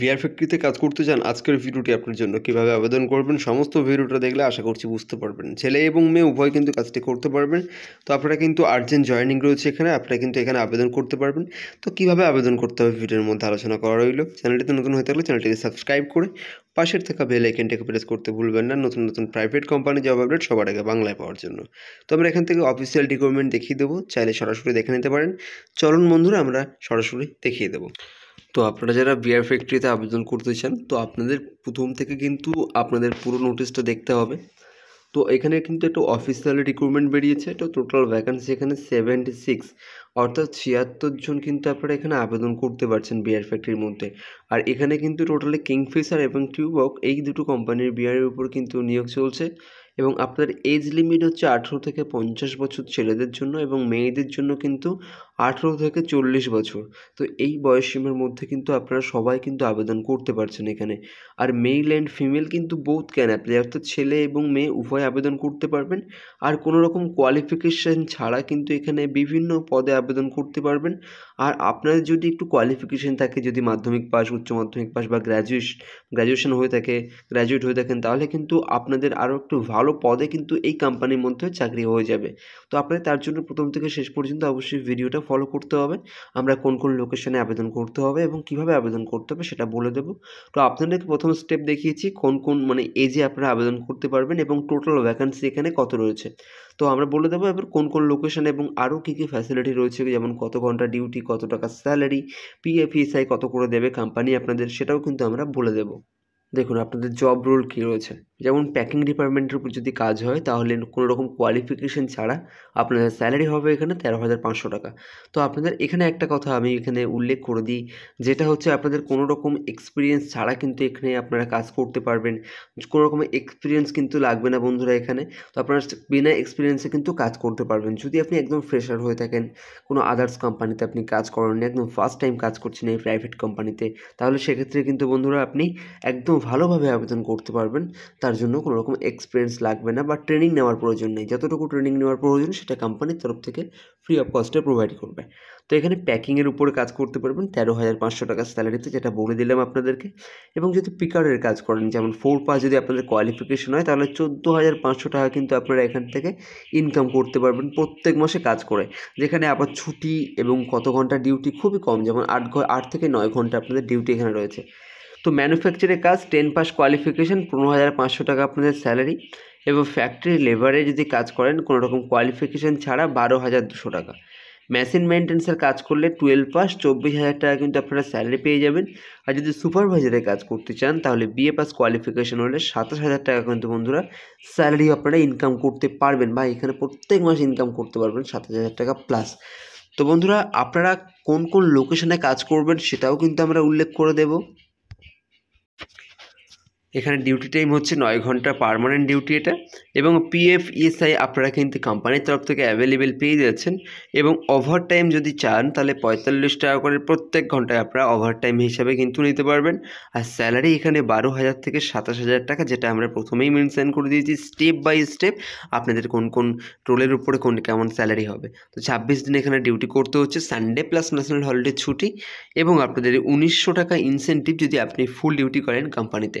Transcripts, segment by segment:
VR ফ্যাক্টরিতে কাজ করতে চান আজকের ভিডিওটি আপনার জন্য কিভাবে আবেদন করবেন সমস্ত ভিডিওটা দেখলে আশা করছি বুঝতে পারবেন ছেলে এবং মেয়ে উভয় কিন্তু কাজটি করতে পারবেন তো আপনারা কিন্তু আর্জেন্ট জয়নিং রয়েছে এখানে আপনারা কিন্তু এখানে আবেদন করতে পারবেন তো কিভাবে আবেদন করতে হবে ভিডিওর মধ্যে আলোচনা করা রইল চ্যানেলটিতে নতুন হয়ে থাকলে চ্যানেলটিকে সাবস্ক্রাইব করে পাশের থাকা বেল আইকনটাকে প্রেস করতে ভুলবেন না নতুন নতুন প্রাইভেট কোম্পানি জব আপডেট সবার আগে বাংলায় পাওয়ার জন্য তো আমরা এখান থেকে অফিসিয়াল ডকুমেন্ট দেখিয়ে দেবো চাইলে সরাসরি দেখে নিতে পারেন চলুন বন্ধুরা আমরা সরাসরি দেখিয়ে দেবো তো আপনারা যারা বিয়ার ফ্যাক্টরিতে আবেদন করতে চান তো আপনাদের প্রথম থেকে কিন্তু আপনাদের পুরো নোটিশটা দেখতে হবে তো এখানে কিন্তু একটা অফিসিয়াল রিক্রুটমেন্ট বেরিয়েছে একটা টোটাল ভ্যাকান্সি এখানে সেভেন্টি সিক্স অর্থাৎ ছিয়াত্তর জন কিন্তু আপনারা এখানে আবেদন করতে পারছেন বিয়ার ফ্যাক্টরির মধ্যে আর এখানে কিন্তু টোটালি কিংফিশার এবং টিউবক এই দুটো কোম্পানির বিয়ারের উপর কিন্তু নিয়োগ চলছে এবং আপনার এজ লিমিট হচ্ছে আঠেরো থেকে পঞ্চাশ বছর ছেলেদের জন্য এবং মেয়েদের জন্য কিন্তু আঠেরো থেকে চল্লিশ বছর তো এই বয়সসীমার মধ্যে কিন্তু আপনারা সবাই কিন্তু আবেদন করতে পারছেন এখানে আর মেল অ্যান্ড ফিমেল কিন্তু বোথ ক্যান অ্যাপ্লাই অর্থাৎ ছেলে এবং মেয়ে উভয় আবেদন করতে পারবেন আর কোনো রকম কোয়ালিফিকেশান ছাড়া কিন্তু এখানে বিভিন্ন পদে আবেদন করতে পারবেন আর আপনাদের যদি একটু কোয়ালিফিকেশান থাকে যদি মাধ্যমিক পাস উচ্চ মাধ্যমিক পাস বা গ্র্যাজুয়েশন গ্র্যাজুয়েশন হয়ে থাকে গ্র্যাজুয়েট হয়ে থাকেন তাহলে কিন্তু আপনাদের আরও একটু ভালো পদে কিন্তু এই কোম্পানির মধ্যে চাকরি হয়ে যাবে তো আপনারা তার জন্য প্রথম থেকে শেষ পর্যন্ত অবশ্যই ভিডিওটা ফলো করতে হবে আমরা কোন কোন লোকেশনে আবেদন করতে হবে এবং কিভাবে আবেদন করতে হবে সেটা বলে দেবো তো আপনাদেরকে প্রথম স্টেপ দেখিয়েছি কোন কোন মানে এজে আপনারা আবেদন করতে পারবেন এবং টোটাল ভ্যাকান্সি এখানে কত রয়েছে তো আমরা বলে দেবো এবার কোন কোন লোকেশন এবং আরও কী কী ফ্যাসিলিটি রয়েছে যেমন কত ঘন্টা ডিউটি কত টাকা স্যালারি পিএফ e কত করে দেবে কোম্পানি আপনাদের সেটাও কিন্তু আমরা বলে দেবো দেখুন আপনাদের জব রোল কী রয়েছে যেমন প্যাকিং ডিপার্টমেন্টের উপর যদি কাজ হয় তাহলে কোনো রকম কোয়ালিফিকেশান ছাড়া আপনাদের স্যালারি হবে এখানে তেরো হাজার পাঁচশো টাকা তো আপনাদের এখানে একটা কথা আমি এখানে উল্লেখ করে দিই যেটা হচ্ছে আপনাদের কোনো রকম এক্সপিরিয়েন্স ছাড়া কিন্তু এখানে আপনারা কাজ করতে পারবেন কোনো রকম এক্সপিরিয়েন্স কিন্তু লাগবে না বন্ধুরা এখানে তো আপনারা বিনা এক্সপিরিয়েন্সে কিন্তু কাজ করতে পারবেন যদি আপনি একদম ফ্রেশার হয়ে থাকেন কোনো আদার্স কোম্পানিতে আপনি কাজ করেন একদম ফার্স্ট টাইম কাজ করছেন এই প্রাইভেট কোম্পানিতে তাহলে সেক্ষেত্রে কিন্তু বন্ধুরা আপনি একদম ভালোভাবে আবেদন করতে পারবেন তার তার জন্য কোনো রকম এক্সপিরিয়েন্স লাগবে না বা ট্রেনিং নেওয়ার প্রয়োজন নেই যতটুকু ট্রেনিং নেওয়ার প্রয়োজন সেটা কোম্পানির তরফ থেকে ফ্রি অফ কস্টে প্রোভাইড করবে তো এখানে প্যাকিংয়ের উপরে কাজ করতে পারবেন তেরো হাজার পাঁচশো টাকা স্যালারিতে যেটা বলে দিলাম আপনাদেরকে এবং যদি পিকারের কাজ করেন যেমন ফোর পাস যদি আপনাদের কোয়ালিফিকেশন হয় তাহলে চোদ্দো হাজার পাঁচশো টাকা কিন্তু আপনারা এখান থেকে ইনকাম করতে পারবেন প্রত্যেক মাসে কাজ করে যেখানে আবার ছুটি এবং কত ঘন্টা ডিউটি খুবই কম যেমন আট আট থেকে নয় ঘন্টা আপনাদের ডিউটি এখানে রয়েছে তো ম্যানুফ্যাকচারের কাজ টেন পাস কোয়ালিফিকেশান পনেরো হাজার পাঁচশো টাকা আপনাদের স্যালারি এবং ফ্যাক্টরি লেবারে যদি কাজ করেন কোনো রকম কোয়ালিফিকেশান ছাড়া বারো হাজার দুশো টাকা মেশিন মেনটেন্সের কাজ করলে টুয়েলভ পাস চব্বিশ হাজার টাকা কিন্তু আপনারা স্যালারি পেয়ে যাবেন আর যদি সুপারভাইজারের কাজ করতে চান তাহলে বিএ পাস কোয়ালিফিকেশন হলে সাতাশ হাজার টাকা কিন্তু বন্ধুরা স্যালারি আপনারা ইনকাম করতে পারবেন বা এখানে প্রত্যেক মাসে ইনকাম করতে পারবেন সাতাশ হাজার টাকা প্লাস তো বন্ধুরা আপনারা কোন কোন লোকেশনে কাজ করবেন সেটাও কিন্তু আমরা উল্লেখ করে দেবো এখানে ডিউটি টাইম হচ্ছে নয় ঘন্টা পারমানেন্ট ডিউটি এটা এবং পিএফ ইএসআই e আপনারা কিন্তু কোম্পানির তরফ থেকে অ্যাভেলেবেল পেয়ে যাচ্ছেন এবং ওভার টাইম যদি চান তাহলে পঁয়তাল্লিশ টাকা করে প্রত্যেক ঘন্টায় আপনারা ওভার টাইম হিসাবে কিন্তু নিতে পারবেন আর স্যালারি এখানে বারো হাজার থেকে সাতাশ হাজার টাকা যেটা আমরা প্রথমেই মেনশান করে দিয়েছি স্টেপ বাই স্টেপ আপনাদের কোন কোন রোলের উপরে কোন কেমন স্যালারি হবে তো ছাব্বিশ দিন এখানে ডিউটি করতে হচ্ছে সানডে প্লাস ন্যাশনাল হলিডে ছুটি এবং আপনাদের উনিশশো টাকা ইনসেন্টিভ যদি আপনি ফুল ডিউটি করেন কোম্পানিতে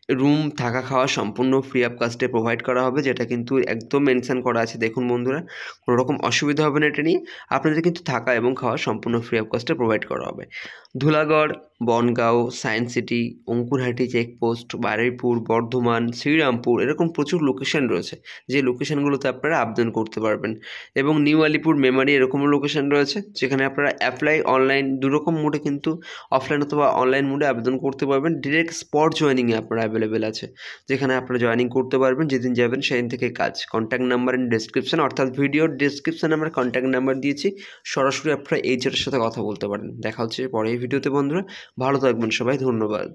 রুম থাকা খাওয়া সম্পূর্ণ ফ্রি অফ কাস্টে প্রোভাইড করা হবে যেটা কিন্তু একদম মেনশান করা আছে দেখুন বন্ধুরা কোনো রকম অসুবিধা হবে না এটা নিয়ে আপনাদের কিন্তু থাকা এবং খাওয়া সম্পূর্ণ ফ্রি অফ কাস্টে প্রোভাইড করা হবে Dhulagarh Bongaon science city Ankurhati checkpost Baruipur Bardhaman Srirampur এরকম প্রচুর লোকেশান রয়েছে যে লোকেশানগুলোতে আপনারা আবেদন করতে পারবেন এবং নিউ আলিপুর মেমারি এরকমও লোকেশান রয়েছে যেখানে আপনারা অ্যাপ্লাই অনলাইন দুরকম মোডে কিন্তু অফলাইন অথবা অনলাইন মোডে আবেদন করতে পারবেন ডিরেক্ট স্পট জয়নিংয়ে আপনারা অ্যাভেলেবেল আছে যেখানে আপনারা জয়েনিং করতে পারবেন যেদিন যাবেন সেদিন থেকে কাজ কন্ট্যাক্ট নাম্বার ইন ডিসক্রিপশান অর্থাৎ ভিডিওর ডিসক্রিপশানে আমরা কন্ট্যাক্ট নাম্বার দিয়েছি সরাসরি আপনারা এইচআরের সাথে কথা বলতে পারেন দেখা হচ্ছে পরে এই ভিডিওতে বন্ধুরা ভালো থাকবেন সবাই ধন্যবাদ